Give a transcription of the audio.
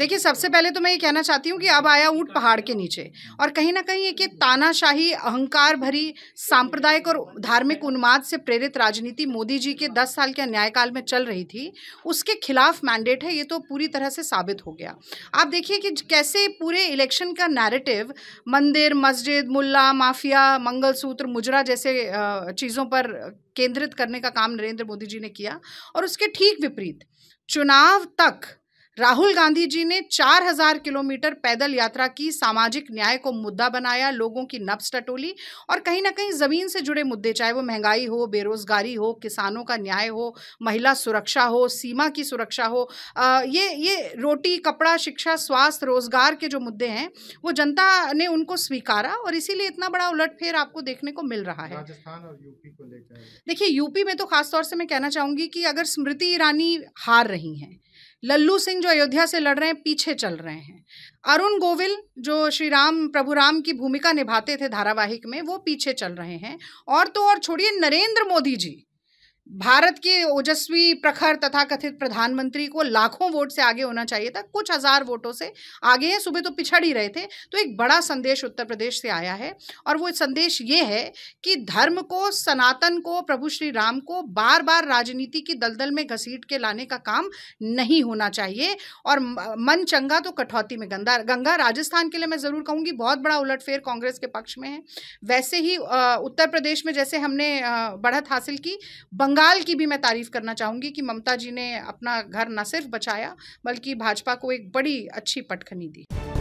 देखिए सबसे पहले तो मैं ये कहना चाहती हूँ कि अब आया ऊँट पहाड़ के नीचे और कहीं ना कहीं एक तानाशाही अहंकार भरी सांप्रदायिक और धार्मिक उन्माद से प्रेरित राजनीति मोदी जी के दस साल के न्यायकाल में चल रही थी उसके खिलाफ मैंडेट है ये तो पूरी तरह से साबित हो गया आप देखिए कि कैसे पूरे इलेक्शन का नैरेटिव मंदिर मस्जिद मुल्ला माफिया मंगलसूत्र मुजरा जैसे चीज़ों पर केंद्रित करने का काम नरेंद्र मोदी जी ने किया और उसके ठीक विपरीत चुनाव तक राहुल गांधी जी ने 4000 किलोमीटर पैदल यात्रा की सामाजिक न्याय को मुद्दा बनाया लोगों की नब्स टटोली और कहीं ना कहीं ज़मीन से जुड़े मुद्दे चाहे वो महंगाई हो बेरोज़गारी हो किसानों का न्याय हो महिला सुरक्षा हो सीमा की सुरक्षा हो आ, ये ये रोटी कपड़ा शिक्षा स्वास्थ्य रोज़गार के जो मुद्दे हैं वो जनता ने उनको स्वीकारा और इसीलिए इतना बड़ा उलट आपको देखने को मिल रहा है राजस्थान और यूपी को लेकर देखिए यूपी में तो खासतौर से मैं कहना चाहूँगी कि अगर स्मृति ईरानी हार रही हैं लल्लू सिंह जो अयोध्या से लड़ रहे हैं पीछे चल रहे हैं अरुण गोविल जो श्री राम प्रभु राम की भूमिका निभाते थे धारावाहिक में वो पीछे चल रहे हैं और तो और छोड़िए नरेंद्र मोदी जी भारत के ओजस्वी प्रखर तथा कथित प्रधानमंत्री को लाखों वोट से आगे होना चाहिए था कुछ हजार वोटों से आगे हैं सुबह तो पिछड़ ही रहे थे तो एक बड़ा संदेश उत्तर प्रदेश से आया है और वो संदेश ये है कि धर्म को सनातन को प्रभु श्री राम को बार बार राजनीति की दलदल में घसीट के लाने का काम नहीं होना चाहिए और मन चंगा तो कठौती में गंदा गंगा राजस्थान के लिए मैं ज़रूर कहूँगी बहुत बड़ा उलटफेर कांग्रेस के पक्ष में है वैसे ही उत्तर प्रदेश में जैसे हमने बढ़त हासिल की बंगाल बंगाल की भी मैं तारीफ़ करना चाहूँगी कि ममता जी ने अपना घर न सिर्फ बचाया बल्कि भाजपा को एक बड़ी अच्छी पटखनी दी